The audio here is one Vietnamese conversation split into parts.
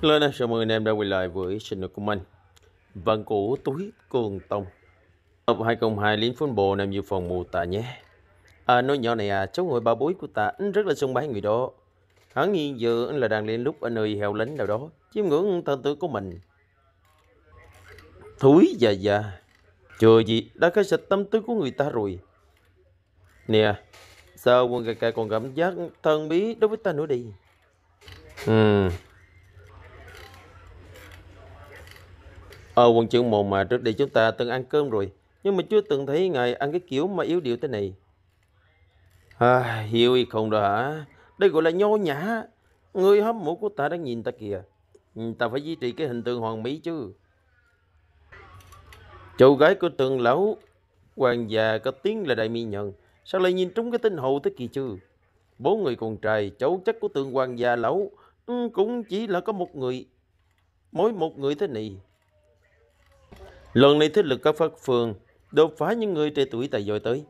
Lên đây, chào mừng anh em đã quay lại với channel của mình Vạn cũ túi Cường Tông Tập 202 liên football nằm Dự Phòng mù tạ nhé À nói nhỏ này à, cháu ngồi ba bối của ta anh rất là sung bái người đó Hắn hiện giờ là đang lên lúc ở nơi heo lánh nào đó Chiếm ngưỡng thân tử của mình Thúi già già Chờ gì, đã khai sạch tâm tư của người ta rồi Nè, sao quân ca ca còn cảm giác thân bí đối với ta nữa đi Ừ Ở ờ, quần chương mồm mà trước đây chúng ta từng ăn cơm rồi, nhưng mà chưa từng thấy ngài ăn cái kiểu mà yếu điệu thế này. À, hiểu y không đó hả? Đây gọi là nho nhã. Người hâm mộ của ta đang nhìn ta kìa. Ta phải duy trì cái hình tượng hoàng mỹ chứ. Cháu gái của tường lão, hoàng già có tiếng là đại mỹ nhân. Sao lại nhìn trúng cái tinh hậu thế kỳ chứ? Bốn người con trai, cháu chắc của tượng hoàng già lão, ừ, cũng chỉ là có một người. Mỗi một người thế này Lần này thế lực các phát phường đột phá những người trẻ tuổi tài giỏi tới.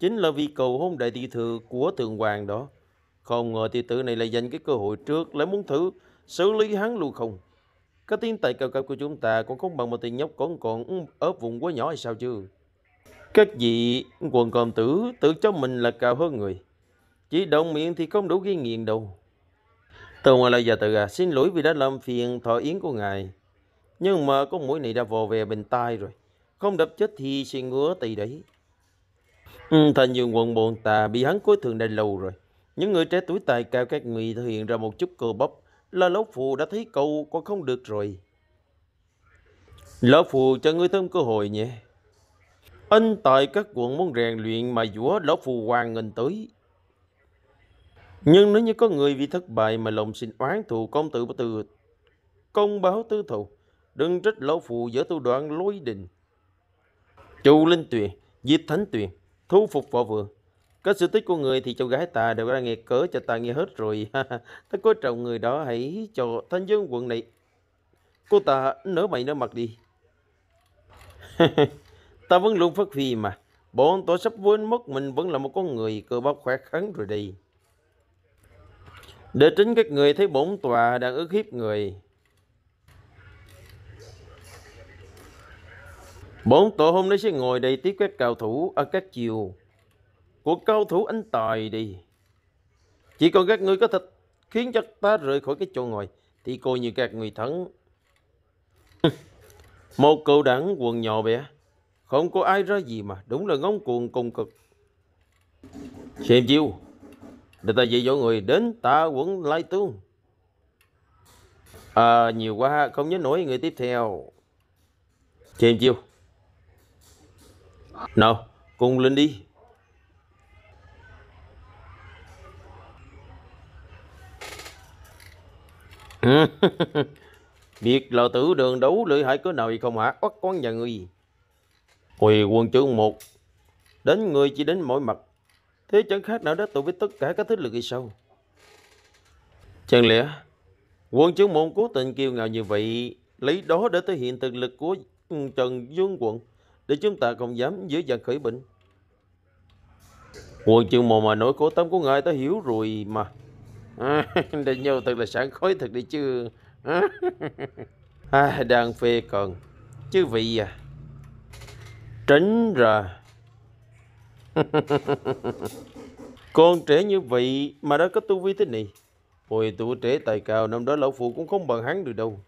Chính là vì cầu hôn đại tiểu thư của thượng hoàng đó. Không ngờ tiểu tử này lại dành cái cơ hội trước lại muốn thử xử lý hắn luôn không. Cái tiếng tài cao cấp của chúng ta còn không bằng một tiền nhóc còn còn ở vùng quá nhỏ hay sao chứ. Các vị quần còm tử tự cho mình là cao hơn người. Chỉ động miệng thì không đủ ghi nghiền đâu. Tôi ngoài là già tự à, xin lỗi vì đã làm phiền thọ yến của ngài. Nhưng mà con mũi này đã vò về bên tai rồi. Không đập chết thì sẽ ngứa tì đấy. Ừ, thành dương quận bồn tà bị hắn cối thường đã lâu rồi. Những người trẻ tuổi tài cao các người thể hiện ra một chút cơ bắp là lão phù đã thấy câu còn không được rồi. Lão phù cho ngươi thêm cơ hội nhé. Anh tại các quận muốn rèn luyện mà dũa lão phù hoàng ngành tới. Nhưng nếu như có người vì thất bại mà lòng xin oán thù công tử từ công báo tư thù đừng trách lão phụ dở thủ đoạn lối đình. Chu Linh Tuyền, Diệp Thánh Tuyền, thu phục võ vừa. Có sự tích của người thì cháu gái ta đều ra nghe cớ cho ta nghe hết rồi. ta có trọng người đó hãy cho thanh dân quận này. Cô ta nở mày nở mặt đi. ta vẫn luôn phát phi mà. Bọn tôi sắp quên mất mình vẫn là một con người cơ bắp khỏe khắn rồi đây. Để tránh các người thấy bổn tòa đang ức hiếp người. Bốn tổ hôm nay sẽ ngồi đây tiếp các cao thủ ở các chiều của cao thủ anh tài đi. Chỉ còn các người có thật khiến cho ta rời khỏi cái chỗ ngồi thì coi như các người thắng. Một cậu đẳng quần nhỏ bé, không có ai ra gì mà, đúng là ngóng cuồng cùng cực. Xem chiêu, để ta dạy dỗ người đến ta quẩn lai tương. À, nhiều quá, không nhớ nổi người tiếp theo. Xem chiêu. Nào, cùng lên đi. Biết lão tử đường đấu lưỡi hại cỡ nào vậy không hả? Oát con nhà ngươi. Quỳ quân chương một. Đến người chỉ đến mỗi mặt. Thế chẳng khác nào đã tụ với tất cả các thế lực gì sau. Chẳng lẽ quân chương môn cố tình kiêu ngạo như vậy lấy đó để thể hiện thực lực của Trần Dương Quận để chúng ta không dám dễ dàng khởi bệnh. Nguồn chương mồm mà nỗi cố tâm của ngài ta hiểu rồi mà. À, để nhau thật là sản khói thật đi chứ. À, à, đang phê còn Chứ vị à. Tránh ra. Con trẻ như vậy mà đã có tu vi thế này. Hồi tuổi trẻ tài cao năm đó lão phụ cũng không bằng hắn được đâu.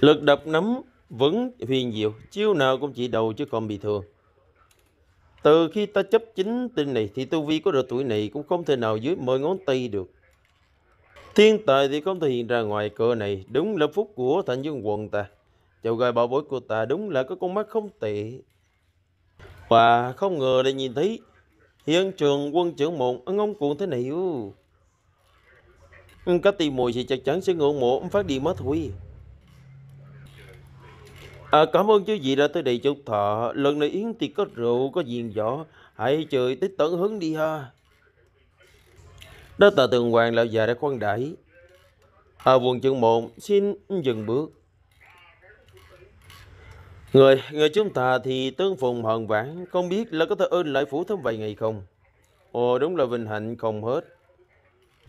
Lực đập nắm vẫn huyền diệu, chiêu nào cũng chỉ đầu chứ còn bị thường. Từ khi ta chấp chính tin này thì tu vi của độ tuổi này cũng không thể nào dưới mười ngón tay được. Thiên tài thì không thể hiện ra ngoài cờ này, đúng là phúc của thành dương quần ta. Chào gai bảo bối của ta đúng là có con mắt không tệ. Và không ngờ lại nhìn thấy hiện trường quân trưởng môn ăn ông cuộn thế này. Các tì mùi thì chắc chắn sẽ ngưỡng mộ phát điện mất thôi. À, cảm ơn chứ gì đã tới đây chúc thọ. Lần này Yến thì có rượu, có diện võ. Hãy chơi tích tận hứng đi ha. Đó tờ tường hoàng lão già đã khoan đãi. À, quần chân mộn xin dừng bước. Người, người chúng ta thì tương phùng hòn vãn. Không biết là có thể ơn lại phủ thêm vài ngày không? Ồ đúng là vinh hạnh không hết.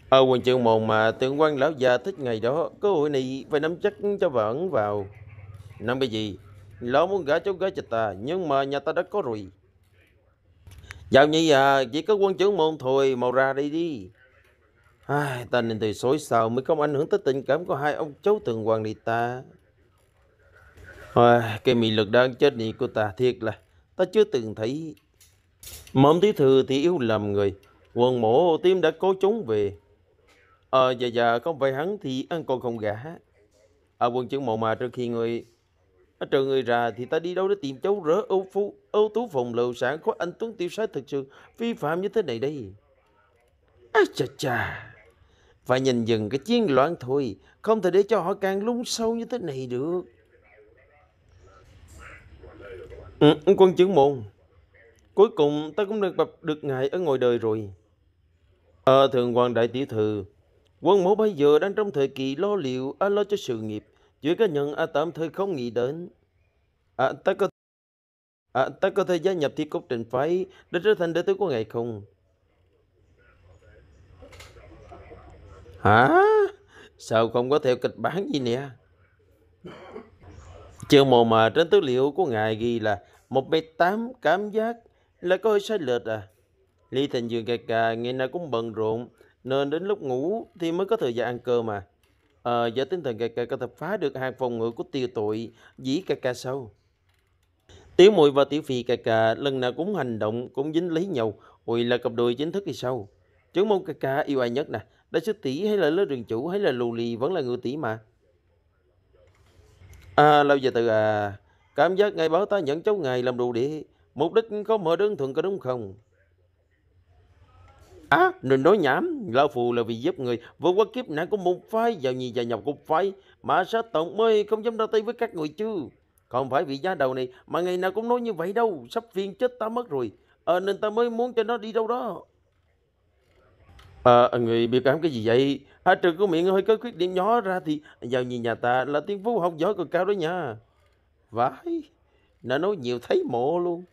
Ở à, quần chân mồn mà tượng quan lão già thích ngày đó, cơ hội này phải nắm chắc cho vẫn vào. Năm bây gì? Lão muốn gả cháu gái cho ta, nhưng mà nhà ta đã có rồi. Dạo nhi à, chỉ có quân trưởng môn thôi, mau ra đi đi. Ai, ta nên từ xối xào mới không ảnh hưởng tới tình cảm của hai ông cháu từng hoàng đi ta. À, cái mị lực đang chết nhị của ta thiệt là ta chưa từng thấy. Mộng tí thư thì yếu làm người, quần mổ tim đã cố trốn về. Ờ, à, dạ dạ, không phải hắn thì ăn còn không gả, À, quân trưởng mộ mà trước khi người trời người ra thì ta đi đâu để tìm cháu rỡ ưu phu, ưu tú phòng lầu sản có anh Tuấn tiêu sái thực sự vi phạm như thế này đây. Á chà chà, phải nhìn dừng cái chiến loạn thôi, không thể để cho họ càng lún sâu như thế này được. Ừ, ừ quân trưởng môn, cuối cùng ta cũng được gặp được ngài ở ngoài đời rồi. Ờ, à, thường hoàng đại tiểu thư, quân mẫu bây giờ đang trong thời kỳ lo liệu, à, lo cho sự nghiệp, chỉ có nhân à, tạm thời không nghĩ đến. À, ta có à, ta có thể gia nhập thi cốt trình phái để trở thành đệ tử của ngài không? Hả? Sao không có theo kịch bản gì nè? Chương mồ mà trên tư liệu của ngài ghi là một m tám cảm giác là có hơi sai lệch à. Lý Thành Dương cà cà ngày nào cũng bận rộn nên đến lúc ngủ thì mới có thời gian ăn cơm mà. Ờ, với tinh thần cà cà có thể phá được hàng phòng ngự của tiêu tội dĩ cà cà sâu. Tiểu muội và tiểu phi cà cà lần nào cũng hành động cũng dính lấy nhau. Hồi là cặp đôi chính thức thì sâu, Chứng môn cà cà yêu ai nhất nè. Đại sư tỷ hay là lớp đường chủ hay là lù lì vẫn là người tỷ mà. À, lâu giờ từ à. Cảm giác ngài báo ta nhận cháu ngài làm đồ để Mục đích có mở đơn thuận có đúng không? Á, đừng nói nhảm, lão phù là vì giúp người vừa qua kiếp nạn của một phái vào nhìn và nhập cục phái. Mà sao tổng mới không dám ra tay với các người chứ? Không phải vì gia đầu này mà ngày nào cũng nói như vậy đâu, sắp phiên chết ta mất rồi. À, nên ta mới muốn cho nó đi đâu đó. À, người biểu cảm cái gì vậy? À, trừ có miệng hơi có khuyết điểm nhỏ ra thì vào nhìn nhà ta là tiếng phú học giỏi còn cao đó nha. Vãi, nó nói nhiều thấy mộ luôn.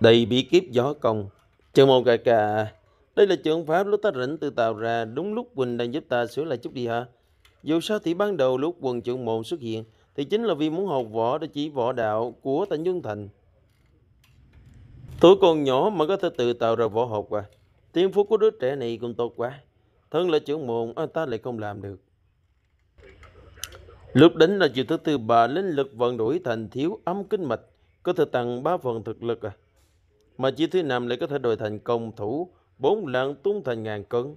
Đầy bị kiếp gió công. Chân môn cà cà đây là trường pháp lúc ta rảnh tự tạo ra đúng lúc Quỳnh đang giúp ta sửa lại chút đi hả? Dù sao thì ban đầu lúc quần trưởng môn xuất hiện thì chính là vì muốn học võ để chỉ võ đạo của Tạ Nhân Thành. Tuổi còn nhỏ mà có thể tự tạo ra võ học à? Tiên phú của đứa trẻ này cũng tốt quá. Thân là trưởng môn, anh à, ta lại không làm được. Lúc đến là chiều thứ tư bà linh lực vận đổi thành thiếu âm kinh mạch, có thể tăng 3 phần thực lực à. Mà chiều thứ năm lại có thể đổi thành công thủ bốn lần tung thành ngàn cân.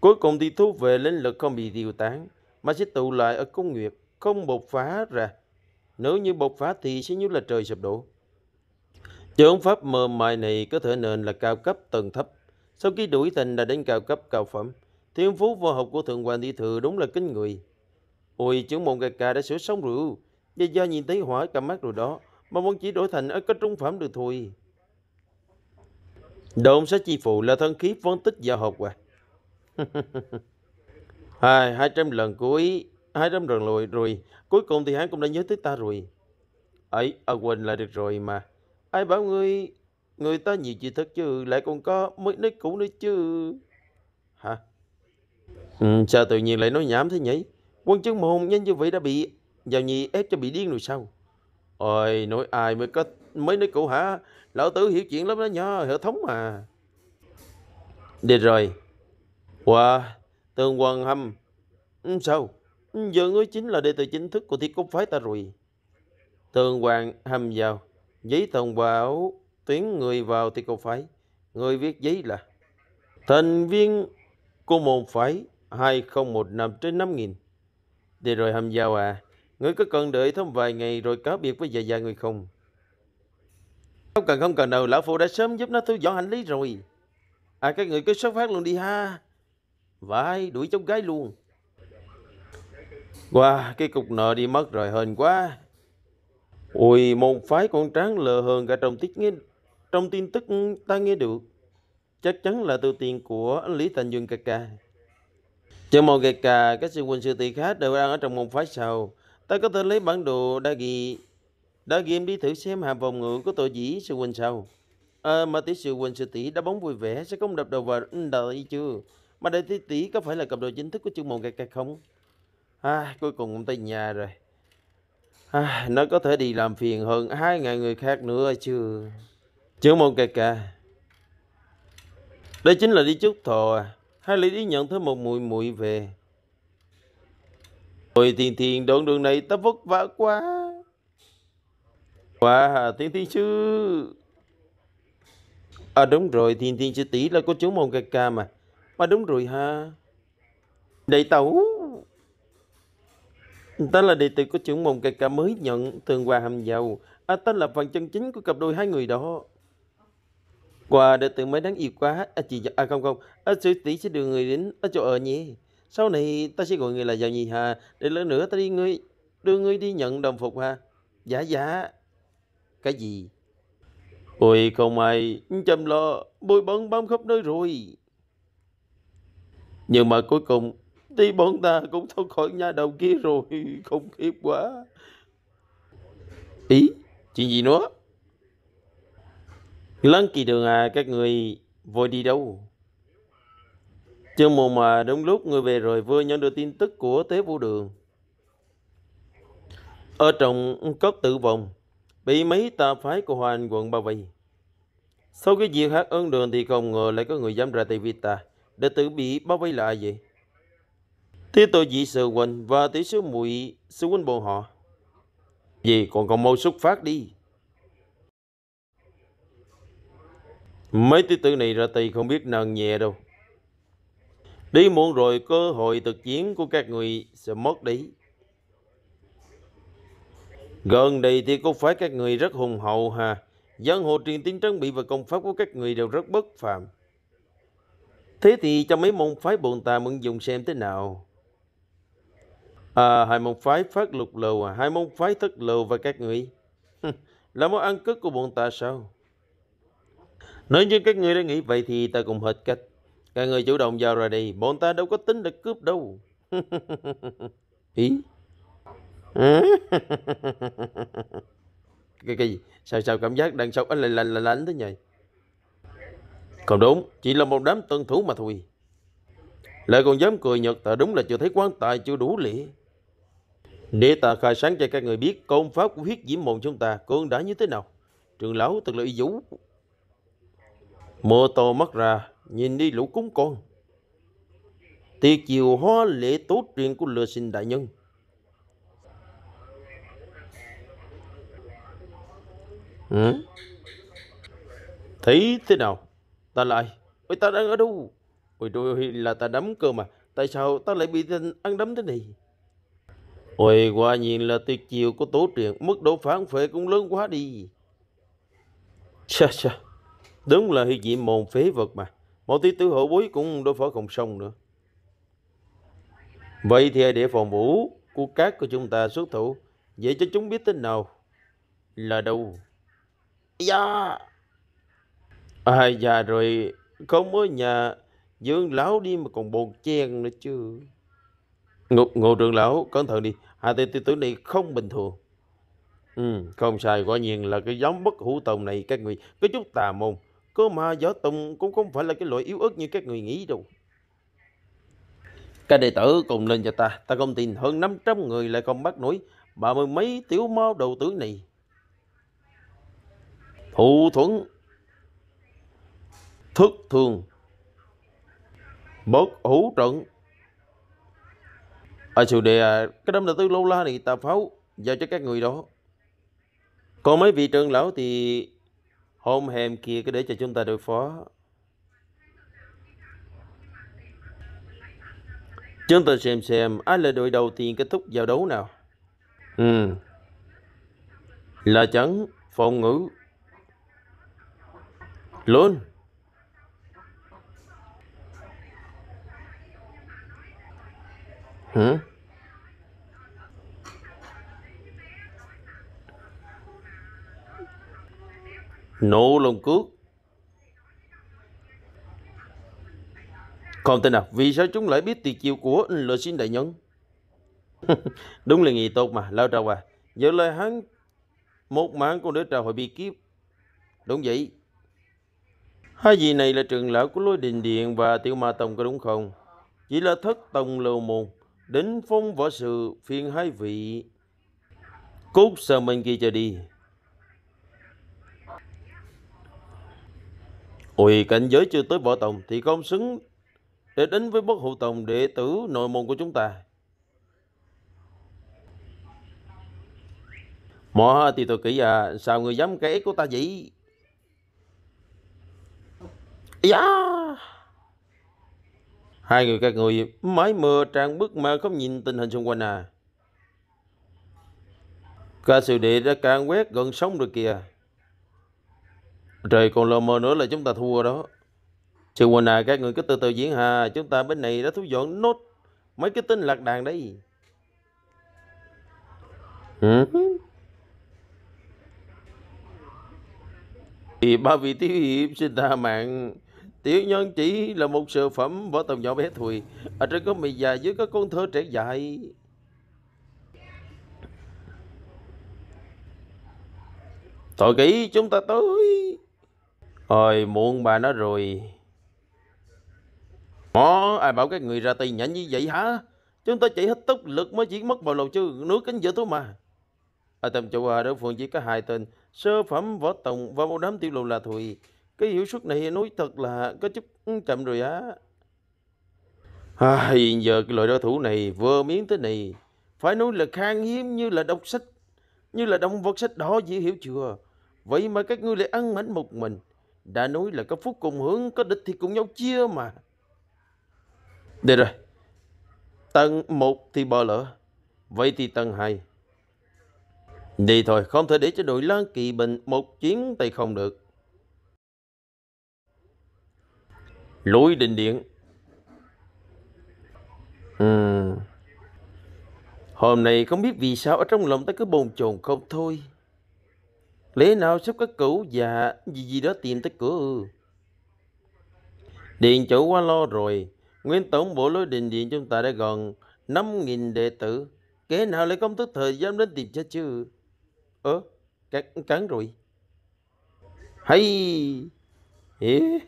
Cuối cùng thì thu về linh lực không bị tiêu tán, mà sẽ tụ lại ở cung nguyệt không bột phá ra. Nếu như bột phá thì sẽ như là trời sụp đổ. Chưởng pháp mờ mại này có thể nền là cao cấp tầng thấp. Sau khi đuổi thành đã đến cao cấp cao phẩm, thiên phú vô học của Thượng Hoàng đi Thừa đúng là kinh người. Ôi trưởng môn gà cà đã sửa sống rượu, và do nhìn thấy hỏa cả mắt rồi đó, mà muốn chỉ đổi thành ở có trung phẩm được thôi. Độn sẽ chi phụ là thân khí phân tích hộp học Hai à, trăm lần cuối, trăm lần lùi rồi, cuối cùng thì hắn cũng đã nhớ tới ta rồi. Ấy, à, quên là được rồi mà. Ai bảo ngươi, người ta nhiều chuyện thật chứ, lại còn có mấy nơi cũ nữa chứ. Hả? Ừ, sao tự nhiên lại nói nhảm thế nhỉ? Quân chứng môn nhanh như vậy đã bị, vào nhị ép cho bị điên rồi sao? Ôi, nói ai mới có mới nói cụ hả lão tử hiểu chuyện lắm đó nhá hệ thống mà đi rồi wow tương quan hâm ừ, sao ừ, giờ ngươi chính là đệ tử chính thức của thiết cốt phái ta rồi tương quan hâm vào giấy thông báo tuyến người vào thì cốt phái người viết giấy là thành viên của môn phái hai không một 2015 trên năm nghìn đi rồi hâm giao à ngươi có cần đợi thêm vài ngày rồi cáo biệt với già già người không không cần không cần đâu, lão phụ đã sớm giúp nó thu dọn hành lý rồi. À các người cứ xuất phát luôn đi ha. vãi đuổi cháu gái luôn. Wow, cái cục nợ đi mất rồi, hên quá. ui môn phái con tráng lờ hơn cả trong tiết nghe, trong tin tức ta nghe được. Chắc chắn là từ tiền của anh Lý Thành Dương Kaka. trong mọi gạch cà, các sư huynh sư tỷ khác đều đang ở trong môn phái sau. Ta có thể lấy bản đồ đã ghi đã ghi đi thử xem hạ vòng ngựa của tội dĩ sư huynh sao. À, mà tỷ sư huynh sư tỷ đã bóng vui vẻ sẽ không đập đầu vào đợi chưa. Mà đại tỷ tỷ có phải là cặp đôi chính thức của chương môn gạch gạch không? À, cuối cùng cũng tới nhà rồi. À, nó có thể đi làm phiền hơn hai ngàn người khác nữa chưa? Chương môn gạch cả. Đây chính là đi chúc thọ à. Hai lý đi nhận thêm một mùi mùi về. Rồi thiền thiền đoạn đường này ta vất vả quá. Wow, Thiên Thiên chứ À đúng rồi, Thiên Thiên chứ tỷ là cô chú môn ca ca mà Mà đúng rồi ha đại tẩu Ta là đệ tử của chủ môn ca ca mới nhận Thường quà Hàm Dầu à, Ta là phần chân chính của cặp đôi hai người đó Quà đệ tử mới đáng yêu quá à, chị À không không, à, sư tỷ sẽ đưa người đến ở à, chỗ ở nhé Sau này ta sẽ gọi người là giàu Nhi Hà Để lỡ nữa ta đi ngươi đưa ngươi đi nhận đồng phục ha Dạ dạ cái gì? Ôi không ai, chăm lo, bôi bẩn bám khắp nơi rồi. Nhưng mà cuối cùng, thì bọn ta cũng thoát khỏi nhà đầu kia rồi, không khiếp quá. Ý, chuyện gì nữa? Lăng kỳ đường à, các người vội đi đâu? Chương mù mà đúng lúc người về rồi vừa nhận được tin tức của Tế Vũ Đường. Ở trong cốc tử vong bị mấy tà phái của Hoàng quận bao vây. Sau cái việc hát ơn đường thì không ngờ lại có người dám ra tay vì ta, đệ tử bị bao vây lại vậy? Thế tôi dị sự huynh và tỷ sư muội sư huynh bọn họ. Vì còn còn mau xuất phát đi. Mấy tí tử này ra tay không biết nặng nhẹ đâu. Đi muộn rồi cơ hội thực chiến của các người sẽ mất đấy. Gần đây thì có phải các người rất hùng hậu hà. Giang hồ truyền tiếng trang bị và công pháp của các người đều rất bất phàm. Thế thì cho mấy môn phái bồn ta mượn dùng xem thế nào. À, hai môn phái phát lục lầu à, hai môn phái thất lầu và các người. Là món ăn cất của bọn ta sao? nếu như các người đã nghĩ vậy thì ta cũng hết cách. Các người chủ động vào ra đây bọn ta đâu có tính để cướp đâu. Ý? cái, cái gì sao sao cảm giác đằng sau ấy lạnh lạnh lạnh thế nhỉ còn đúng chỉ là một đám tân thủ mà thôi lại còn dám cười nhật ta đúng là chưa thấy quan tài chưa đủ lễ để ta khai sáng cho các người biết công pháp của huyết diễm mộng chúng ta cơn đã như thế nào trường lão thật là y vũ mơ to mắt ra nhìn đi lũ cúng con tiệc chiều hoa lễ tốt truyền của lừa sinh đại nhân Ừ. thấy thế nào ta lại ôi ta đang ở đâu ôi trời ơi là ta đấm cơ mà tại sao ta lại bị tình ăn đấm thế này ôi qua nhìn là tuyệt chiều của tổ truyền mức độ phản phệ cũng lớn quá đi Chà chà, đúng là hy diệm mồn phế vật mà. Một tí tử hậu bối cũng đối phó không xong nữa. Vậy thì để phòng vũ của các của chúng ta xuất thủ, vậy cho chúng biết thế nào là đâu dạ à già rồi không ở nhà dương lão đi mà còn bồn chen nữa chứ ngộ, ngộ trưởng lão cẩn thận đi hai tên tiêu tử này không bình thường ừ, không sai quả nhiên là cái giống bất hữu tông này các người có chút tà môn cơ mà võ tông cũng không phải là cái loại yếu ớt như các người nghĩ đâu các đệ tử cùng lên cho ta ta không tin hơn 500 người lại không bắt nổi ba mươi mấy tiểu máu đầu tử này Hữu thuẫn Thức thường Bất hữu trận Ở sự đề Cái đám đại tứ lâu la này ta pháo Giao cho các người đó Còn mấy vị trưởng lão thì Hôm hèm kia cứ để cho chúng ta đối phó Chúng ta xem xem ai là đội đầu tiên kết thúc giao đấu nào. Ừ. Là chấn, phòng ngữ, luôn hả nổ lồng cước Còn tên nào, vì sao chúng lại biết tuyệt chiêu của luật xin đại nhân? Đúng là nghị tốt mà, lao trao à. Giờ lời hắn một mạng con để trào hội bị kiếp. Đúng vậy, Hai vị này là trường lão của lối đình điện và tiểu ma tông có đúng không? Chỉ là thất tông lưu môn, đến phong võ sự phiên hai vị. Cút sờ bên kia cho đi. Ôi cảnh giới chưa tới võ tông thì không xứng để đến với bất hộ tông đệ tử nội môn của chúng ta. Mỏ thì tôi kỹ à, sao người dám kể của ta vậy? dạ hai người các người mới mơ trang bức mà không nhìn tình hình xung quanh à ca sư đệ đã càng quét gần sống rồi kìa trời còn lờ mờ nữa là chúng ta thua đó sư quỳnh à các người cứ từ từ diễn hà chúng ta bên này đã thu dọn nốt mấy cái tin lạc đàn đấy ừ. thì ba vị thiếu hiệp xin tha mạng Tiểu nhân chỉ là một sự phẩm võ tầm nhỏ bé thùi Ở trên có mì dài dưới có con thơ trẻ dại Thôi kỹ chúng ta tới Ôi muộn bà nó rồi Ồ ai bảo các người ra tay nhanh như vậy hả Chúng ta chạy hết tốc lực mới chỉ mất bao lâu chứ Nước cánh giữa thôi mà Ở tầm chỗ à, đối phương chỉ có hai tên Sơ phẩm võ tổng và một đám tiêu lù là thùi cái hiệu suất này nói thật là có chút chậm rồi á à, hiện giờ cái loại đối thủ này vừa miếng tới này phải nói là khan hiếm như là đọc sách như là động vật sách đó dễ hiểu chưa vậy mà các ngươi lại ăn mảnh một mình đã nói là có phúc cùng hướng có địch thì cùng nhau chia mà được rồi tầng một thì bờ lỡ vậy thì tầng hai đi thôi không thể để cho đội lan kỳ bình một chiến tay không được lối định điện ừ. hôm nay không biết vì sao ở trong lòng ta cứ bồn chồn không thôi lẽ nào sắp các cửu già gì gì đó tìm tới cửa ư điện chủ quá lo rồi nguyên tổng bộ lối đình điện chúng ta đã gần năm nghìn đệ tử kẻ nào lại không thức thời dám đến tìm cha chứ ơ cắn, cắn rồi hay yeah.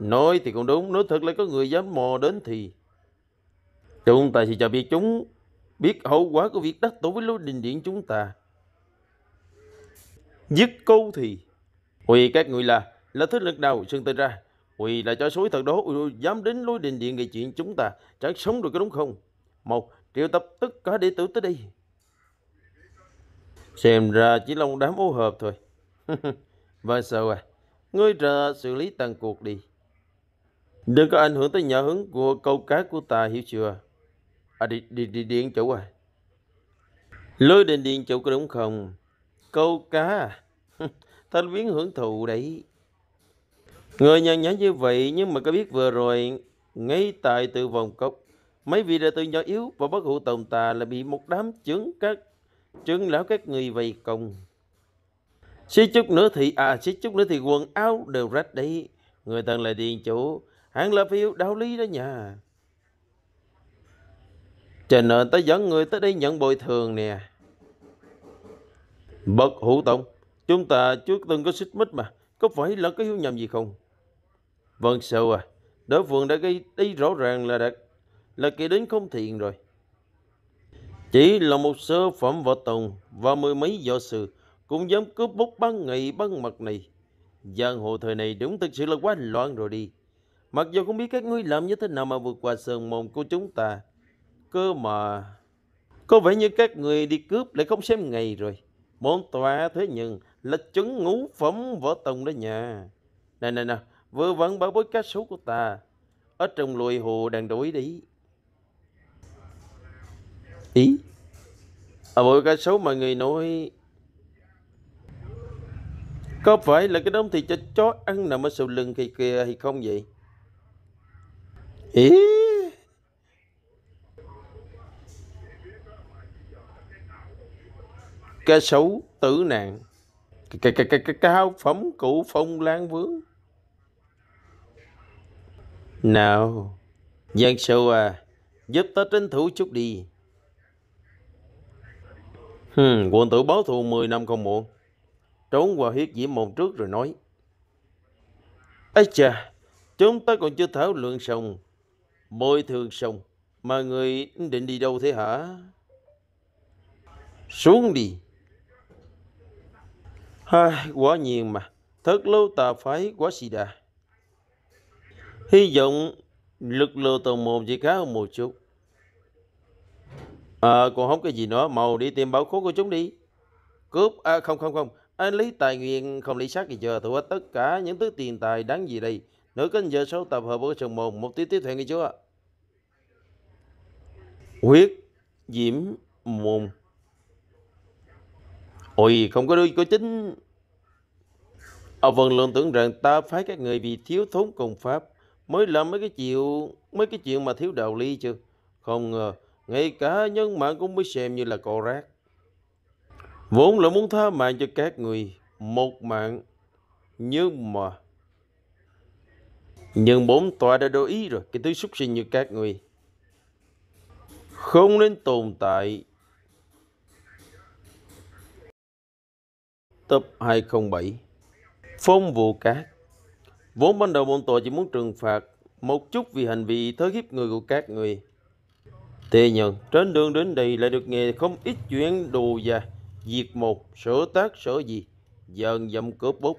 Nói thì cũng đúng, nói thật là có người dám mò đến thì Chúng ta chỉ cho biết chúng biết hậu quả của việc đắc tội với lối đình điện chúng ta. Dứt câu thì Huy các người là là thế lực nào xưng tên ra Huy là cho suối thật đó dám đến lối đình điện gây chuyện chúng ta Chẳng sống được có đúng không Một triệu tập tất cả đệ tử tới đây Xem ra chỉ là một đám ô hợp thôi Và sao à Ngươi ra xử lý tàn cuộc đi Đừng có ảnh hưởng tới nhà hứng của câu cá của ta hiểu chưa? À đi, đi, đi điện chủ à. Lối đến điện chủ có đúng không? Câu cá Thanh biến hưởng thụ đấy. Người nhàn nhã như vậy nhưng mà có biết vừa rồi ngay tại từ vòng cốc mấy vị đệ tử nhỏ yếu và bất hữu tồn tà là bị một đám trưởng các trưởng lão các người vây công. Xí chút nữa thì à xí chút nữa thì quần áo đều rách đấy. Người thân là điện chủ Hắn là phiêu đạo lý đó nha. Cho nên ta dẫn người tới đây nhận bồi thường nè. Bậc hữu tông, chúng ta trước từng có xích mích mà, có phải là có hiểu nhầm gì không? Vâng sao à, đối phương đã gây đi rõ ràng là đã là kẻ đến không thiện rồi. Chỉ là một sơ phẩm võ tòng và mười mấy võ sư cũng dám cướp bút ban ngày ban mặt này. Giang hồ thời này đúng thực sự là quá loạn rồi đi. Mặc dù không biết các ngươi làm như thế nào mà vượt qua sườn mồm của chúng ta. Cơ mà... Có vẻ như các người đi cướp lại không xem ngày rồi. Món tòa thế nhưng là chứng ngũ phẩm võ tông đó nha. Nè nè nè, vừa vẫn bảo bối cá sấu của ta. Ở trong lùi hồ đang đổi đi. Ý? À bối cá sấu mà người nói... Có phải là cái đống thịt cho chó ăn nằm ở sau lưng kia hay không vậy? ý cá sấu tử nạn cái cái cái cái cao phẩm cụ phong lan vướng nào giang sâu à giúp ta tranh thủ chút đi hmm, quân tử báo thù 10 năm không muộn trốn qua huyết diễm mồm trước rồi nói ấy chà chúng ta còn chưa thảo luận xong Bồi thường xong, mà người định đi đâu thế hả? Xuống đi. À, quá nhiều mà, thất lâu tà phái quá xì đà. Hy vọng lực lô tầng một chỉ khá hơn một chút. À, còn không cái gì nữa, màu đi tìm bảo khố của chúng đi. Cướp, à không không không, anh à, tài nguyên không lấy sát gì chờ thủ hết tất cả những thứ tiền tài đáng gì đây. Nữ kinh giờ số tập hợp của trường môn một tí tiếp theo nghe chú ạ. Huyết diễm môn. Ôi không có đôi có chính. ở ờ, Vân luôn tưởng rằng ta phái các người vì thiếu thốn công pháp mới làm mấy cái chịu mấy cái chuyện mà thiếu đạo lý chứ. Không ngờ ngay cả nhân mạng cũng mới xem như là cò rác. Vốn là muốn tha mạng cho các người một mạng nhưng mà nhưng bốn tòa đã đổi ý rồi, cái thứ súc sinh như các người. Không nên tồn tại Tập 207 Phong vụ cát Vốn ban đầu bọn tội chỉ muốn trừng phạt một chút vì hành vi thớ hiếp người của các người. Tê nhận, trên đường đến đây lại được nghe không ít chuyện đồ già, diệt một, sở tác sở gì, dần dầm cướp bốc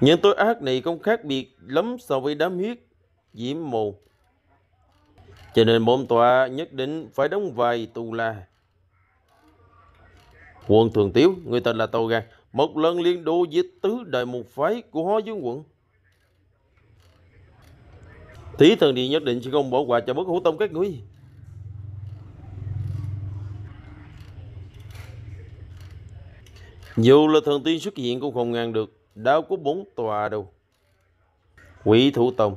những tội ác này không khác biệt lắm so với đám huyết diễm mù. Cho nên bổn tọa nhất định phải đóng vai tù la. quân Thường Tiếu, người tên là Tàu Gà, một lần liên đô giết tứ đại một phái của Hóa Dương quận. Tí thần đi nhất định sẽ không bỏ qua cho bất hữu tông các ngươi. Dù là thần tiên xuất hiện cũng không ngăn được đâu có bốn tòa đâu. Quỷ thủ tông.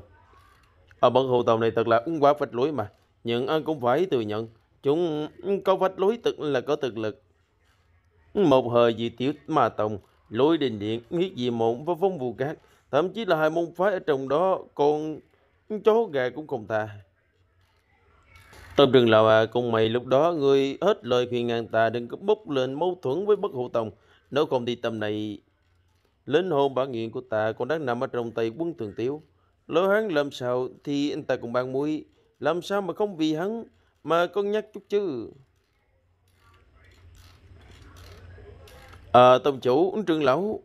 Ở bọn hồ tông này thật là ứng quả phách lối mà. Nhưng anh cũng phải thừa nhận. Chúng có phách lối thực là có thực lực. Một hơi gì tiểu ma tông, lối đình điện, huyết gì mộng và phong vụ cát. Thậm chí là hai môn phái ở trong đó còn chó gà cũng không tà. Tâm trường lão à, cùng mày lúc đó người hết lời khuyên ngàn ta đừng có bốc lên mâu thuẫn với bất hộ tông. Nếu không thì tâm này Linh hồn bản nghiện của ta còn đang nằm ở trong tay quân thường tiêu. Lỡ hắn làm sao thì anh ta cũng bàn muối. Làm sao mà không vì hắn mà con nhắc chút chứ. À, tông chủ, ứng trương lão.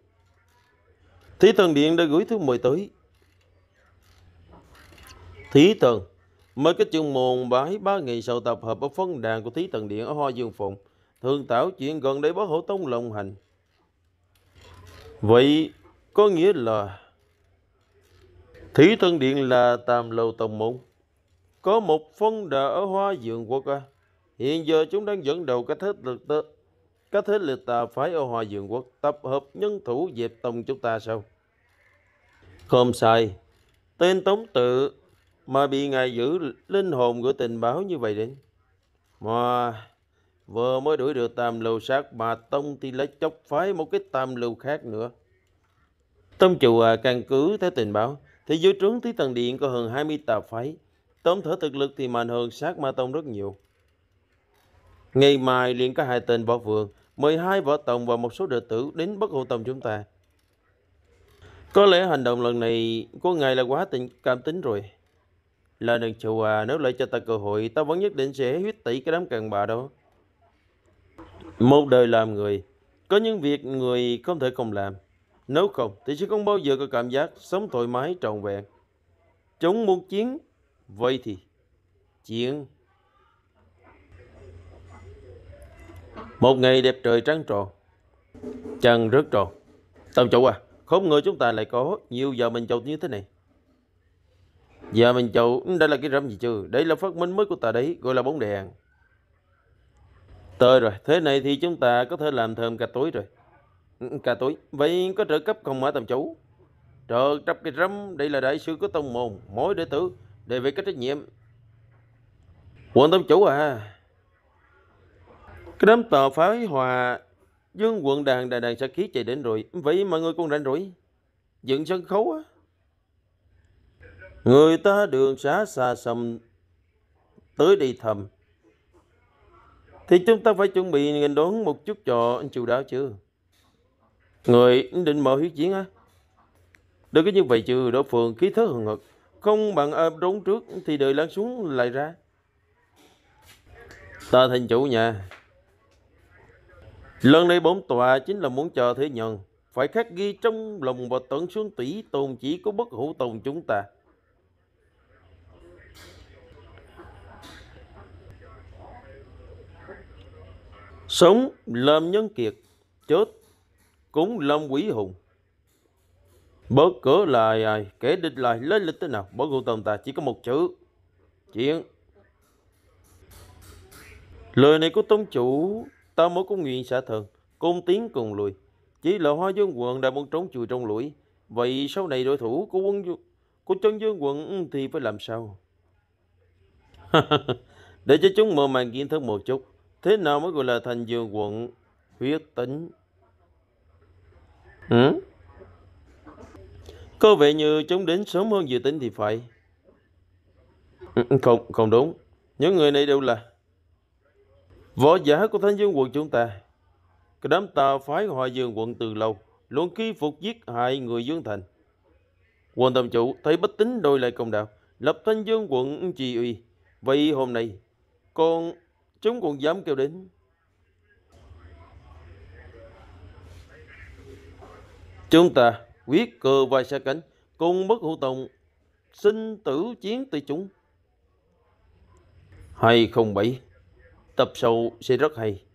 Thí thần điện đã gửi thứ mời tới. Thí thần, mời các trường môn bái ba ngày sau tập hợp ở phân đàn của thí thần điện ở Hoa Dương Phụng. Thường tảo chuyện gần đây bó hổ tông lộng hành. Vậy có nghĩa là Thủy Tân Điện là Tam Lâu Tông Môn. Có một phân đà ở Hoa dương Quốc. À. Hiện giờ chúng đang dẫn đầu các thế lực tơ, các thế lực tà phái ở Hoa dương Quốc tập hợp nhân thủ dẹp tông chúng ta sao? Không sai. Tên Tống Tự mà bị ngài giữ linh hồn gửi tình báo như vậy đến. Mà Vừa mới đuổi được tam lưu sát bà Tông thì lấy chọc phái một cái tam lưu khác nữa. Trong chùa à, căn cứ theo tình báo thì dưới trướng tí tầng điện có hơn 20 tà phái. Tóm thở thực lực thì mạnh hơn sát ma tông rất nhiều. Ngày mai liền có hai tên võ vườn, 12 võ tổng và một số đệ tử đến bất hộ tông chúng ta. Có lẽ hành động lần này của ngài là quá tình cảm tính rồi. Là đừng chùa à, nếu lại cho ta cơ hội, ta vẫn nhất định sẽ huyết tỷ cái đám càng bà đó. Một đời làm người, có những việc người không thể không làm. Nếu không thì sẽ không bao giờ có cảm giác sống thoải mái trọn vẹn. Chống muốn chiến, vậy thì chiến. Một ngày đẹp trời trăng tròn, trăng rất tròn. Tầm chủ à, không ngờ chúng ta lại có nhiều giờ mình chậu như thế này. Giờ mình chậu, đây là cái rắm gì chứ? Đây là phát minh mới của ta đấy, gọi là bóng đèn. Tới rồi, thế này thì chúng ta có thể làm thơm cả túi rồi. Ừ, ừ, cả túi, vậy có trợ cấp không hả tầm chú? Trợ cấp cái rắm, đây là đại sư có tông môn, mỗi đệ tử, đề về cái trách nhiệm. Quận tông chủ à, cái đám tờ phái hòa dương quận đàn đàn đàn sẽ khí chạy đến rồi. Vậy mọi người con rảnh rỗi, dựng sân khấu á. Người ta đường xá xa xăm tới đi thầm thì chúng ta phải chuẩn bị nghênh đón một chút cho anh chủ đạo chứ người định mở huyết chiến á đừng có như vậy chứ đỗ phường khí thế hừng hực không bằng à, đốn trước thì đời lăn xuống lại ra ta thành chủ nhà lần này bổn tòa chính là muốn chờ thế nhân phải khắc ghi trong lòng và tận xuống tỷ tồn chỉ có bất hữu tồn chúng ta Sống làm nhân kiệt, chết cũng làm quỷ hùng. Bất cỡ là ai, kẻ địch lại lấy lịch thế nào, Bất cứ tầm ta chỉ có một chữ, chiến. Lời này của tông chủ, ta mới có nguyện xả thần, cung tiến cùng lùi. Chỉ là hoa dương quận đã muốn trốn chùi trong lũi. Vậy sau này đối thủ của quân của chân dương quận thì phải làm sao? Để cho chúng mở màn kiến thức một chút thế nào mới gọi là thành dương quận huyết tính ừ? có vẻ như chúng đến sớm hơn dự tính thì phải ừ, ừ, không không đúng những người này đều là võ giả của thanh dương quận chúng ta cái đám tà phái hòa dương quận từ lâu luôn khi phục giết hại người dương thành quân tâm chủ thấy bất tính đôi lại công đạo lập thanh dương quận chỉ uy vậy hôm nay con chúng còn dám kêu đến chúng ta quyết cờ vai xa cánh cùng bất hữu tùng sinh tử chiến từ chúng 207 tập sau sẽ rất hay